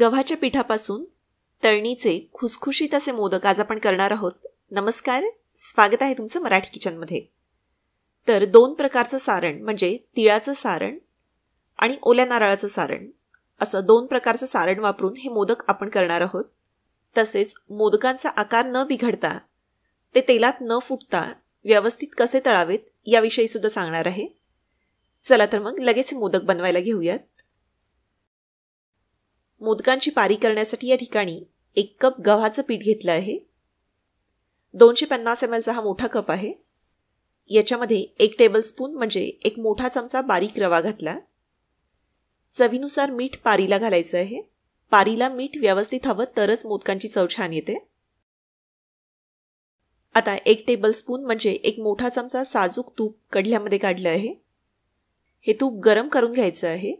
गव्हाच्या पिठापासून तळणीचे खुसखुशीत असे मोदक आज आपण करणार आहोत नमस्कार स्वागत आहे तुमचं मराठी किचनमध्ये तर दोन प्रकारचं सारण म्हणजे तिळाचं सारण आणि ओल्या नारळाचं सारण असं दोन प्रकारचं सारण वापरून हे मोदक आपण करणार आहोत तसेच मोदकांचा आकार न बिघडता ते तेलात न फुटता व्यवस्थित कसे तळावेत याविषयी सुद्धा सांगणार आहे चला तर मग लगेच मोदक बनवायला घेऊयात मोदकांची पारी करण्यासाठी या ठिकाणी एक कप गव्हाचं पीठ घेतलं आहे दोनशे पन्नास एम एलचा हा मोठा कप आहे याच्यामध्ये एक टेबलस्पून म्हणजे एक मोठा चमचा बारीक रवा घातला चवीनुसार मीठ पारीला घालायचं आहे पारीला मीठ व्यवस्थित हवं तरच मोदकांची चव छान येते आता एक टेबलस्पून म्हणजे एक मोठा चमचा साजूक तूप कढल्यामध्ये काढलं आहे हे तूप गरम करून घ्यायचं आहे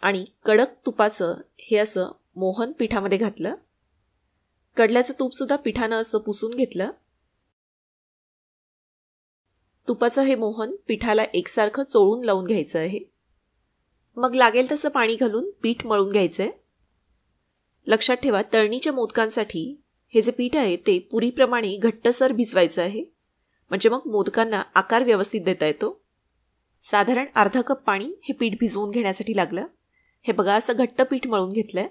आणि कडक तुपाचं हे असं मोहन पिठामध्ये घातलं कडल्याचं तूपसुद्धा पिठानं असं पुसून घेतलं तुपाचं हे मोहन पिठाला एकसारखं चोळून लावून घ्यायचं आहे मग लागेल तसं पाणी घालून पीठ मळून घ्यायचं आहे लक्षात ठेवा तळणीच्या मोदकांसाठी हे जे पीठ आहे ते पुरीप्रमाणे घट्टसर भिजवायचं आहे म्हणजे मग मोदकांना आकार व्यवस्थित देता येतो साधारण अर्धा कप पाणी हे पीठ भिजवून घेण्यासाठी लागलं हे बघा असं घट्ट पीठ मळून घेतलं आहे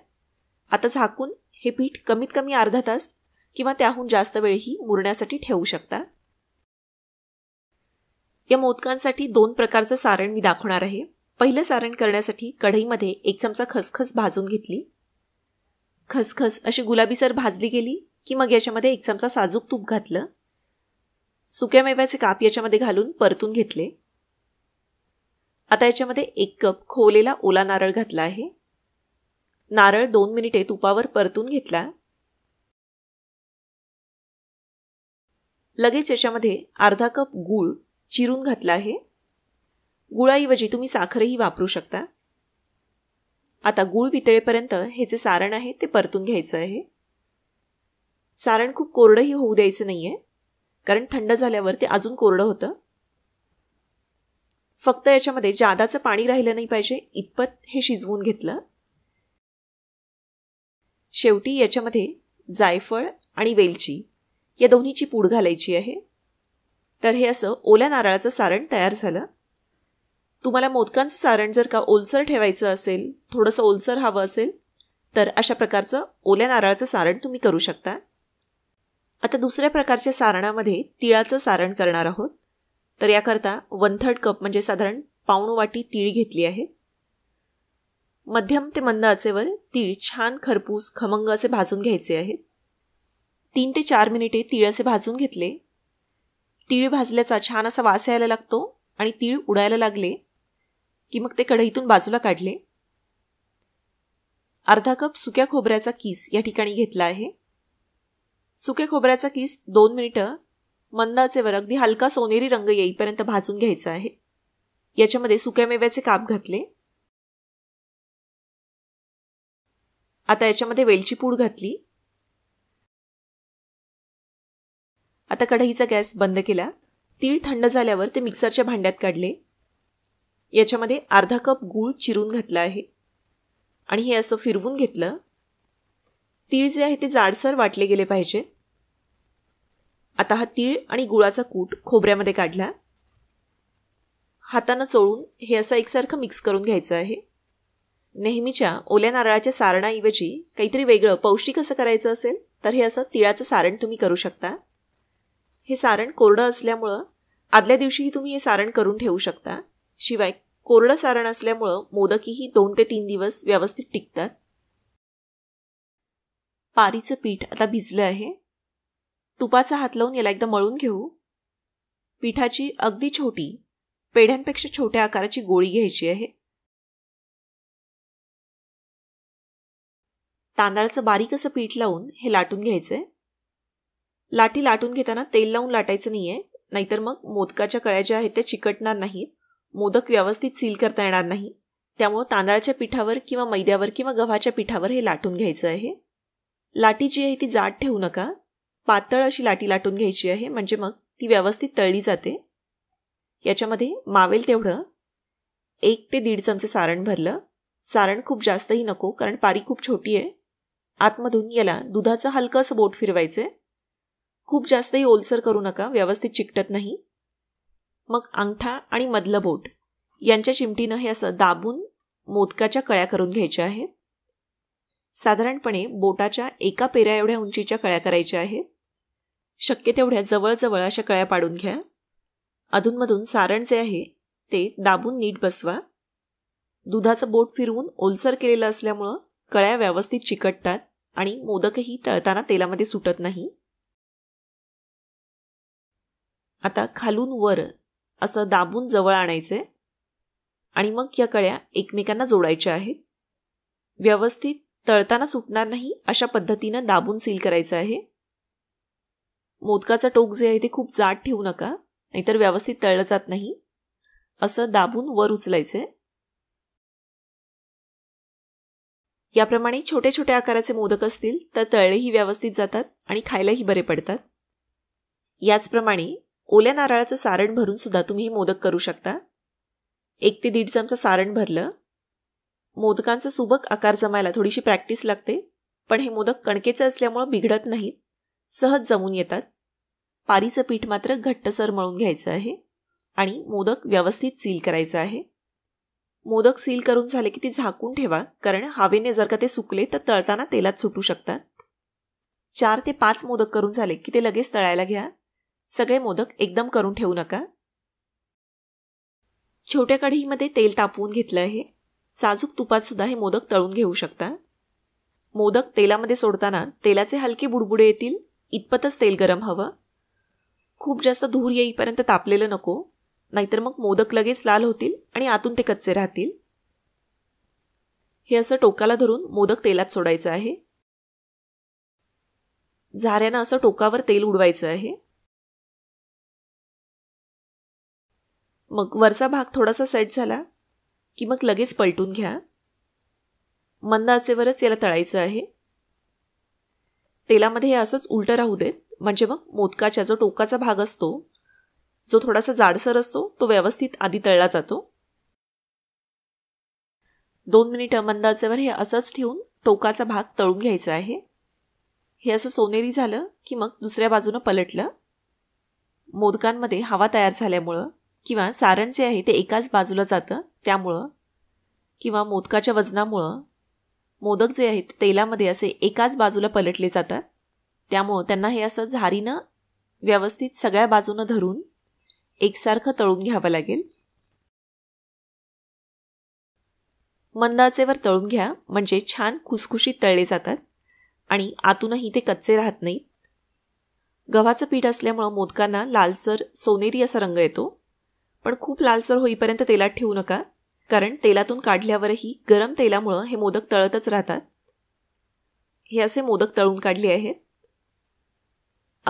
आता झाकून हे पीठ कमीत कमी अर्धा तास किंवा त्याहून जास्त वेळही मुरण्यासाठी ठेवू शकता या मोदकांसाठी दोन प्रकारचं सारण मी दाखवणार आहे पहिलं सारण करण्यासाठी कढईमध्ये एक चमचा खसखस भाजून घेतली खसखस अशी गुलाबीसर भाजली गेली की मग याच्यामध्ये एक चमचा साजूक तूप घातलं सुक्या मेव्याचे काप याच्यामध्ये घालून परतून घेतले आता याच्यामध्ये एक कप खोवलेला ओला नारळ घातला आहे नारळ दोन मिनिटे तुपावर परतून घेतला लगेच याच्यामध्ये अर्धा कप गूळ चिरून घातला आहे गुळाऐवजी तुम्ही साखरही वापरू शकता आता गूळ वितळेपर्यंत हे जे सारण आहे ते परतून घ्यायचं आहे सारण खूप कोरडंही होऊ द्यायचं नाही आहे कारण थंड झाल्यावर ते अजून कोरडं होतं फक्त याच्यामध्ये जादाचं पाणी राहिलं नाही पाहिजे इतपत हे शिजवून घेतलं शेवटी याच्यामध्ये जायफळ आणि वेलची या दोन्हीची पूड घालायची आहे तर हे असं ओल्या नारळाचं सारण तयार झालं तुम्हाला मोदकांचं सारण जर का ओलसर ठेवायचं असेल थोडंसं ओलसर हवं असेल तर अशा प्रकारचं ओल्या नारळाचं सारण तुम्ही करू शकता आता दुसऱ्या प्रकारच्या सारणामध्ये तिळाचं सारण करणार आहोत तर याकरता वन थर्ड कप म्हणजे साधारण पाऊण वाटी तीळ घेतली आहे मध्यम ते मंद आचेवर तीळ छान खरपूस खमंग असे भाजून घ्यायचे आहे तीन ते चार मिनिटे तीळ असे भाजून घेतले तीळ भाजल्याचा छान असा वास यायला लागतो आणि तीळ उडायला लागले की मग ते कढईतून बाजूला काढले अर्धा कप सुक्या खोबऱ्याचा किस या ठिकाणी घेतला आहे सुक्या खोबऱ्याचा किस दोन मिनिटं मंदाचे वर अगदी हलका सोनेरी रंग येईपर्यंत भाजून घ्यायचा आहे याच्यामध्ये सुक्या मेव्याचे काप घातले आता याच्यामध्ये वेलची पूड घातली आता कढईचा गॅस बंद केला तीळ थंड झाल्यावर ते मिक्सरच्या भांड्यात काढले याच्यामध्ये अर्धा कप गूळ चिरून घातला आहे आणि हे असं फिरवून घेतलं तीळ जे आहे ते जाडसर वाटले गेले पाहिजे आता हा तीळ आणि गुळाचा कूट खोबऱ्यामध्ये काढला हातानं चोळून हे असं एकसारखं मिक्स करून घ्यायचं आहे नेहमीच्या ओल्या नारळाच्या सारणाऐवजी काहीतरी वेगळं पौष्टिक असं करायचं असेल तर हे असं तिळाचं सारण तुम्ही करू शकता हे सारण कोरडं असल्यामुळं आदल्या दिवशीही तुम्ही हे सारण करून ठेवू शकता शिवाय कोरडं सारण असल्यामुळं मोदकीही दोन ते तीन दिवस व्यवस्थित टिकतात पारीचं पीठ आता भिजलं आहे तुपाचा हात लावून याला एकदा मळून घेऊ पिठाची अगदी छोटी पेढ्यांपेक्षा छोट्या आकाराची गोळी घ्यायची आहे तांदळाचं बारीक असं पीठ लावून हे लाटून घ्यायचंय लाठी लाटून घेताना तेल लावून लाटायचं नाहीये नाहीतर मग मोदकाच्या कळ्या ज्या आहेत त्या चिकटणार नाहीत मोदक व्यवस्थित सील करता येणार नाही त्यामुळं तांदळाच्या पिठावर किंवा मैद्यावर किंवा गव्हाच्या पिठावर हे लाटून घ्यायचं आहे लाटी जी आहे ती जाड ठेवू नका पातळ अशी लाटी लाटून घ्यायची आहे म्हणजे मग ती व्यवस्थित तळली जाते याच्यामध्ये मावेल तेवढं एक ते दीड चमचे सारण भरलं सारण खूप जास्तही नको कारण पारी खूप छोटी आहे आतमधून याला दुधाचं हलकं असं बोट फिरवायचं खूप जास्तही ओलसर करू नका व्यवस्थित चिकटत नाही मग अंगठा आणि मधलं बोट यांच्या चिमटीनं हे असं दाबून मोदकाच्या कळ्या करून घ्यायच्या आहेत साधारणपणे बोटाच्या एका पेऱ्या एवढ्या उंचीच्या कळ्या करायच्या आहेत शक्य तेवढ्या जवळजवळ अशा कळ्या पाडून घ्या अधूनमधून सारण जे आहे ते दाबून नीट बसवा दुधाचं बोट फिरवून ओलसर केलेलं असल्यामुळं कळ्या व्यवस्थित चिकटतात आणि मोदकही तळताना तेलामध्ये सुटत नाही आता खालून वर असं दाबून जवळ आणायचंय आणि मग या कळ्या एकमेकांना जोडायच्या आहेत व्यवस्थित तळताना सुटणार नाही अशा पद्धतीनं दाबून सील करायचं आहे मोदकाचं टोक जे आहे ते खूप जाड ठेवू नका नाहीतर व्यवस्थित तळलं जात नाही असं दाबून वर उचलायचे याप्रमाणे छोटे छोटे आकाराचे मोदक असतील तर तळलेही व्यवस्थित जातात आणि खायलाही बरे पडतात याचप्रमाणे ओल्या नारळाचं सारण भरून सुद्धा तुम्ही हे मोदक करू शकता एक ते दीड चमचं सारण भरलं मोदकांचं सुबक आकार जमायला थोडीशी प्रॅक्टिस लागते पण हे मोदक कणकेचं असल्यामुळं बिघडत नाहीत सहज जमून येतात पारीचं पीठ मात्र घट्टसर मळून घ्यायचं आहे आणि मोदक व्यवस्थित सील करायचं आहे मोदक सील करून झाले की ते झाकून ठेवा कारण हवेने जर का ते सुकले तर तळताना तेलात सुटू शकतात चार ते पाच मोदक करून झाले की ते लगेच तळायला घ्या सगळे मोदक एकदम करून ठेवू नका छोट्या कढईमध्ये तेल तापवून घेतलं आहे साजूक तुपात सुद्धा हे मोदक तळून घेऊ शकता मोदक तेलामध्ये सोडताना तेलाचे हलके बुडबुडे येतील इतपतच तेल गरम हवं खूप जास्त धूर येईपर्यंत तापलेलं नको नाहीतर मग मोदक लगेच लाल होतील आणि आतून ते कच्चे राहतील हे असं टोकाला धरून मोदक तेलात सोडायचं आहे झाऱ्यानं असं टोकावर तेल उडवायचं आहे मग वरचा भाग थोडासा सेट झाला की मग लगेच पलटून घ्या मंद याला तळायचं आहे तेलामध्ये हे असंच उलटं राहू दे म्हणजे मग मोदकाच्या जो टोकाचा भाग असतो जो थोडासा जाडसर असतो तो व्यवस्थित आधी तळला जातो दोन मिनिटं मंदाचेवर हे असंच ठेवून टोकाचा भाग तळून घ्यायचा आहे हे असं सोनेरी झालं की मग दुसऱ्या बाजूनं पलटलं मोदकांमध्ये हवा तयार झाल्यामुळं किंवा सारण जे आहे ते एकाच बाजूला जातं त्यामुळं किंवा मोदकाच्या वजनामुळं मोदक जे आहेत तेलामध्ये असे एकाच बाजूला पलटले जातात त्यामुळं त्यांना हे असं झारीनं व्यवस्थित सगळ्या बाजूनं धरून एकसारखं तळून घ्यावं लागेल मंदाचेवर तळून घ्या म्हणजे छान खुसखुशीत तळले जातात आणि आतूनही ते कच्चे राहत नाहीत गव्हाचं पीठ असल्यामुळं मोदकांना लालसर सोनेरी असा रंग येतो पण खूप लालसर होईपर्यंत तेलात ठेवू नका कारण तेलातून काढल्यावरही गरम तेलामुळं हे मोदक तळतच राहतात हे असे मोदक तळून काढले आहेत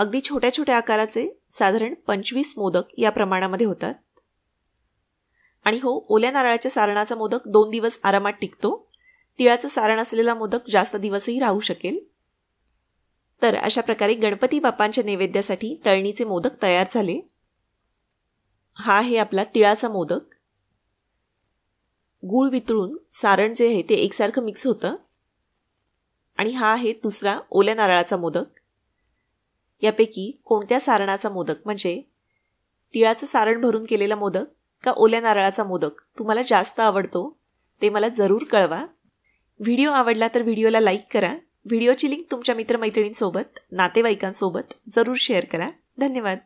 अगदी छोट्या छोट्या आकाराचे साधारण पंचवीस मोदक या प्रमाणामध्ये होतात आणि हो ओल्या नारळाच्या सारणाचा मोदक दोन दिवस आरामात टिकतो तिळाचं सारण असलेला मोदक जास्त दिवसही राहू शकेल तर अशा प्रकारे गणपती बाप्पांच्या नैवेद्यासाठी तळणीचे मोदक तयार झाले हा आहे आपला तिळाचा मोदक गूळ वितळून सारण जे आहे ते एकसारखं मिक्स होतं आणि हा आहे दुसरा ओल्या नारळाचा मोदक यापैकी कोणत्या सारणाचा मोदक म्हणजे तिळाचं सारण भरून केलेला मोदक का ओल्या नारळाचा मोदक तुम्हाला जास्त आवडतो ते मला जरूर कळवा व्हिडिओ आवडला तर व्हिडिओला लाईक करा व्हिडिओची लिंक तुमच्या मित्रमैत्रिणींसोबत नातेवाईकांसोबत जरूर शेअर करा धन्यवाद